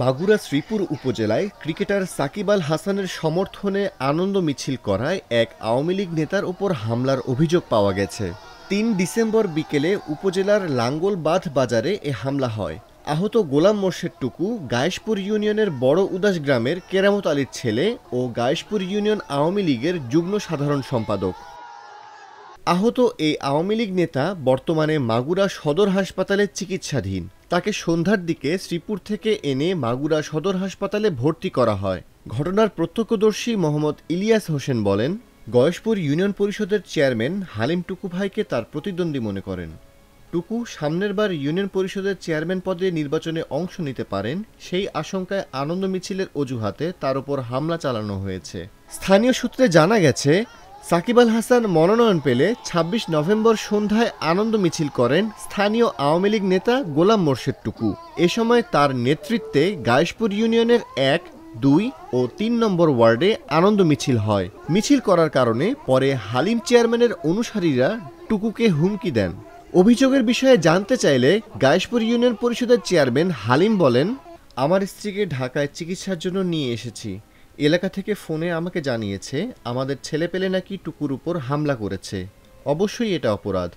মাগুরা শ্রীপুর উপজেলায় ক্রিকেটার সাকিব আল হাসানের সমর্থনে আনন্দ মিছিল করায় এক আওয়ামী লীগ নেতার ওপর হামলার অভিযোগ পাওয়া গেছে তিন ডিসেম্বর বিকেলে উপজেলার লাঙ্গলবাঁধ বাজারে এ হামলা হয় আহত গোলাম মোর্শেদ টুকু গায়েশপুর ইউনিয়নের বড় উদাস গ্রামের কেরামত আলীর ছেলে ও গায়েশপুর ইউনিয়ন আওয়ামী লীগের যুগ্ম সাধারণ সম্পাদক আহত এই আওয়ামী লীগ নেতা বর্তমানে মাগুরা সদর হাসপাতালে চিকিৎসাধীন তাকে সন্ধ্যার দিকে শ্রীপুর থেকে এনে মাগুরা সদর হাসপাতালে ভর্তি করা হয় ঘটনার প্রত্যক্ষদর্শী মোহাম্মদ ইলিয়াস হোসেন বলেন গয়েশপুর ইউনিয়ন পরিষদের চেয়ারম্যান হালিম টুকু ভাইকে তার প্রতিদ্বন্দ্বী মনে করেন টুকু সামনের বার ইউনিয়ন পরিষদের চেয়ারম্যান পদে নির্বাচনে অংশ নিতে পারেন সেই আশঙ্কায় আনন্দ মিছিলের অজুহাতে তার উপর হামলা চালানো হয়েছে স্থানীয় সূত্রে জানা গেছে সাকিব আল হাসান মনোনয়ন পেলে ২৬ নভেম্বর সন্ধ্যায় আনন্দ মিছিল করেন স্থানীয় আওয়ামী লীগ নেতা গোলাম মোর্শেদ টুকু এ সময় তার নেতৃত্বে গায়েশপুর ইউনিয়নের এক দুই ও তিন নম্বর ওয়ার্ডে আনন্দ মিছিল হয় মিছিল করার কারণে পরে হালিম চেয়ারম্যানের অনুসারীরা টুকুকে হুমকি দেন অভিযোগের বিষয়ে জানতে চাইলে গায়েশপুর ইউনিয়ন পরিষদের চেয়ারম্যান হালিম বলেন আমার স্ত্রীকে ঢাকায় চিকিৎসার জন্য নিয়ে এসেছি এলাকা থেকে ফোনে আমাকে জানিয়েছে আমাদের ছেলেপেলে নাকি টুকুর উপর হামলা করেছে অবশ্যই এটা অপরাধ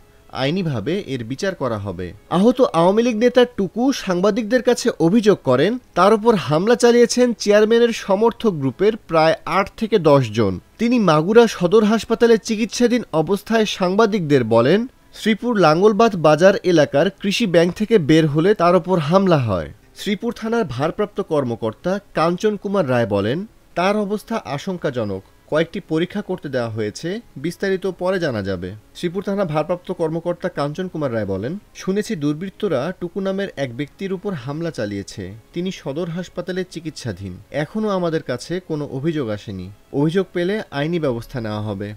আইনিভাবে এর বিচার করা হবে আহত আওয়ামী লীগ নেতা টুকু সাংবাদিকদের কাছে অভিযোগ করেন তার উপর হামলা চালিয়েছেন চেয়ারম্যানের সমর্থক গ্রুপের প্রায় আট থেকে দশ জন তিনি মাগুরা সদর হাসপাতালে চিকিৎসাধীন অবস্থায় সাংবাদিকদের বলেন শ্রীপুর লাঙ্গলবাদ বাজার এলাকার কৃষি ব্যাংক থেকে বের হলে তার উপর হামলা হয় শ্রীপুর থানার ভারপ্রাপ্ত কর্মকর্তা কাঞ্চন কুমার রায় বলেন তার অবস্থা আশঙ্কাজনক কয়েকটি পরীক্ষা করতে দেওয়া হয়েছে বিস্তারিত পরে জানা যাবে শ্রীপুর থানা ভারপ্রাপ্ত কর্মকর্তা কাঞ্চন কুমার রায় বলেন শুনেছি দুর্বৃত্তরা টুকু নামের এক ব্যক্তির উপর হামলা চালিয়েছে তিনি সদর হাসপাতালে চিকিৎসাধীন এখনও আমাদের কাছে কোনো অভিযোগ আসেনি অভিযোগ পেলে আইনি ব্যবস্থা নেওয়া হবে